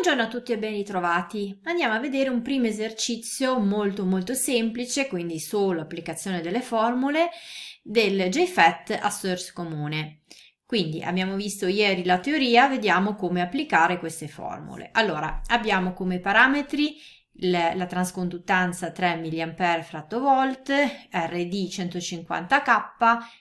Buongiorno a tutti e ben ritrovati. Andiamo a vedere un primo esercizio molto molto semplice, quindi solo applicazione delle formule, del JFET a source comune. Quindi abbiamo visto ieri la teoria, vediamo come applicare queste formule. Allora, abbiamo come parametri la, la transconduttanza 3 mA fratto volt, RD 150K,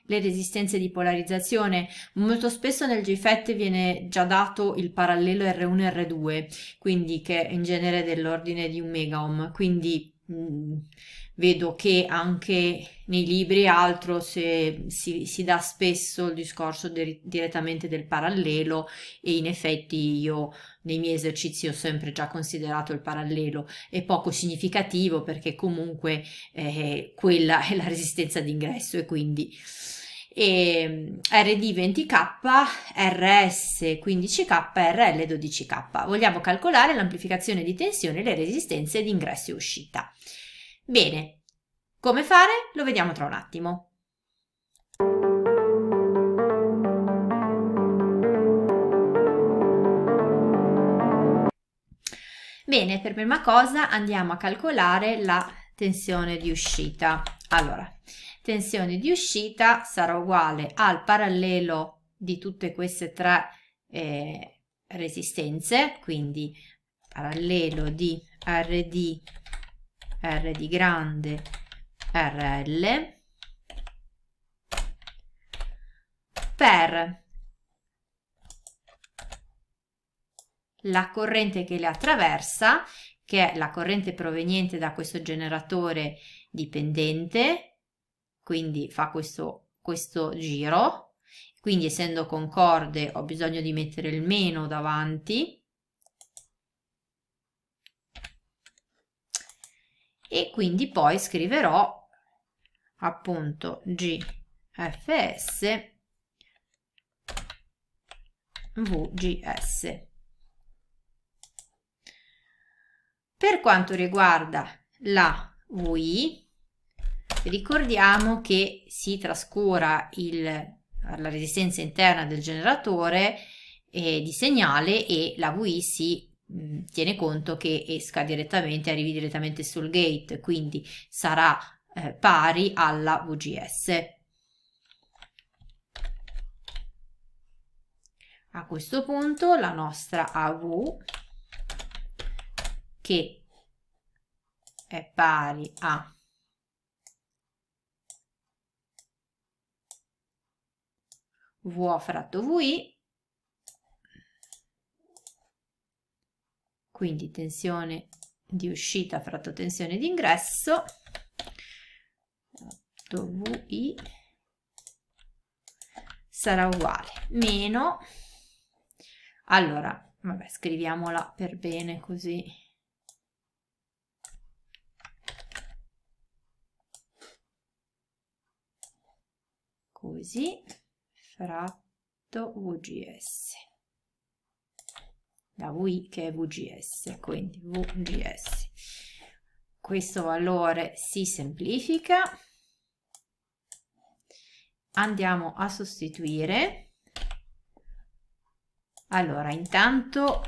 le resistenze di polarizzazione. Molto spesso nel GFET viene già dato il parallelo R1 R2, quindi che in genere dell'ordine di un megaohm, quindi mh, mm, vedo che anche nei libri e altro se, si, si, dà spesso il discorso de, direttamente del parallelo e in effetti io nei miei esercizi ho sempre già considerato il parallelo è poco significativo perché comunque eh, quella è la resistenza d'ingresso e quindi e RD20K, RS15K, RL12K. Vogliamo calcolare l'amplificazione di tensione e le resistenze d'ingresso e uscita. Bene, come fare? Lo vediamo tra un attimo. Bene, per prima cosa andiamo a calcolare la tensione di uscita. Allora, tensione di uscita sarà uguale al parallelo di tutte queste tre eh, resistenze, quindi parallelo di RD, RD grande rl per la corrente che le attraversa, che è la corrente proveniente da questo generatore dipendente, quindi fa questo, questo giro, quindi essendo concorde ho bisogno di mettere il meno davanti, e quindi poi scriverò appunto gfs vgs. Per quanto riguarda la VI, ricordiamo che si trascura il, la resistenza interna del generatore eh, di segnale e la VI si tiene conto che esca direttamente, arrivi direttamente sul gate, quindi sarà eh, pari alla VGS. A questo punto la nostra AV che è pari a V fratto VI quindi tensione di uscita fratto tensione di ingresso, WI sarà uguale, meno, allora, vabbè, scriviamola per bene così, così, fratto VGS da VI che è VGS, quindi VGS. Questo valore si semplifica, andiamo a sostituire. Allora, intanto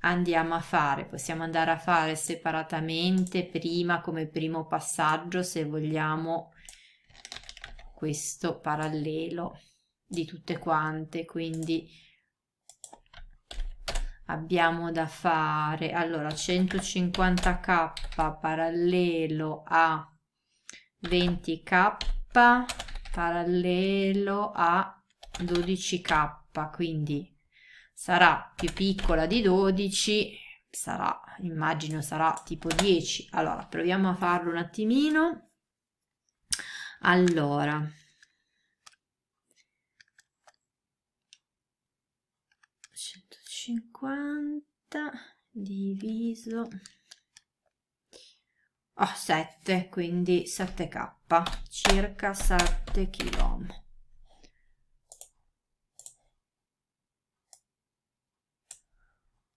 andiamo a fare, possiamo andare a fare separatamente prima come primo passaggio se vogliamo questo parallelo di tutte quante, quindi abbiamo da fare allora 150k parallelo a 20k parallelo a 12k quindi sarà più piccola di 12 sarà immagino sarà tipo 10 allora proviamo a farlo un attimino allora 50 diviso oh, 7, quindi 7k, circa 7 km.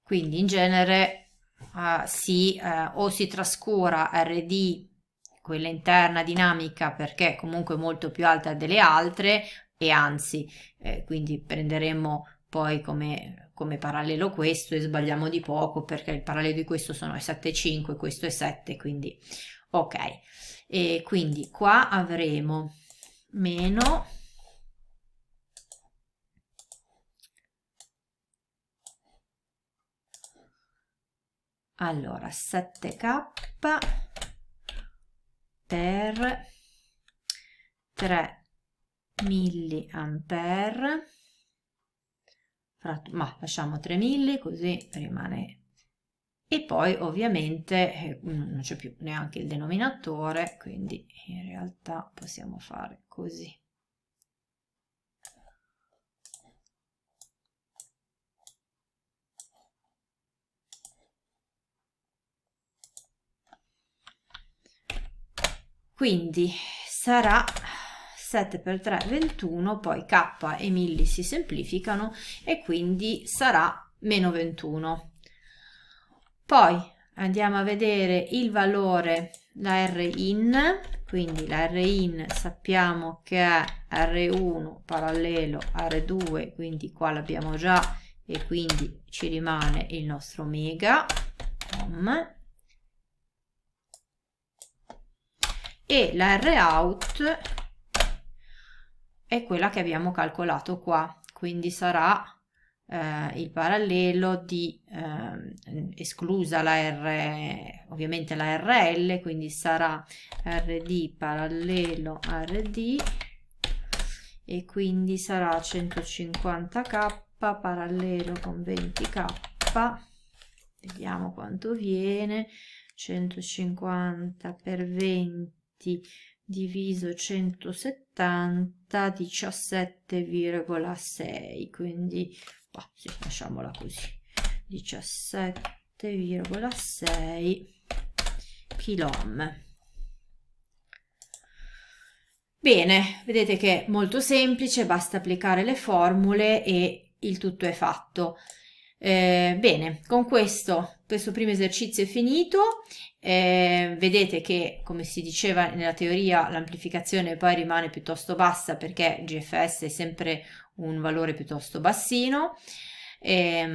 Quindi in genere uh, si, uh, o si trascura RD, quella interna dinamica, perché comunque molto più alta delle altre, e anzi, eh, quindi prenderemo poi come, come parallelo questo e sbagliamo di poco perché il parallelo di questo sono 7,5, questo è 7, quindi ok. E quindi qua avremo meno 7k allora, per 3 milliampere ma lasciamo 3000 così rimane e poi ovviamente eh, non c'è più neanche il denominatore quindi in realtà possiamo fare così quindi sarà 7 per 3 21, poi k e milli si semplificano e quindi sarà meno 21. Poi andiamo a vedere il valore la R in, quindi la R in sappiamo che è R1 parallelo a R2, quindi qua l'abbiamo già e quindi ci rimane il nostro omega, ohm. E la R out è quella che abbiamo calcolato qua, quindi sarà eh, il parallelo di, eh, esclusa la R, ovviamente la RL, quindi sarà RD parallelo RD e quindi sarà 150k parallelo con 20k, vediamo quanto viene, 150 per 20 diviso 170 17,6 quindi bah, sì, lasciamola così 17,6 km bene vedete che è molto semplice basta applicare le formule e il tutto è fatto eh, bene con questo questo primo esercizio è finito, eh, vedete che come si diceva nella teoria l'amplificazione poi rimane piuttosto bassa perché GFS è sempre un valore piuttosto bassino. Eh,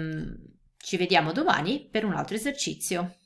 ci vediamo domani per un altro esercizio.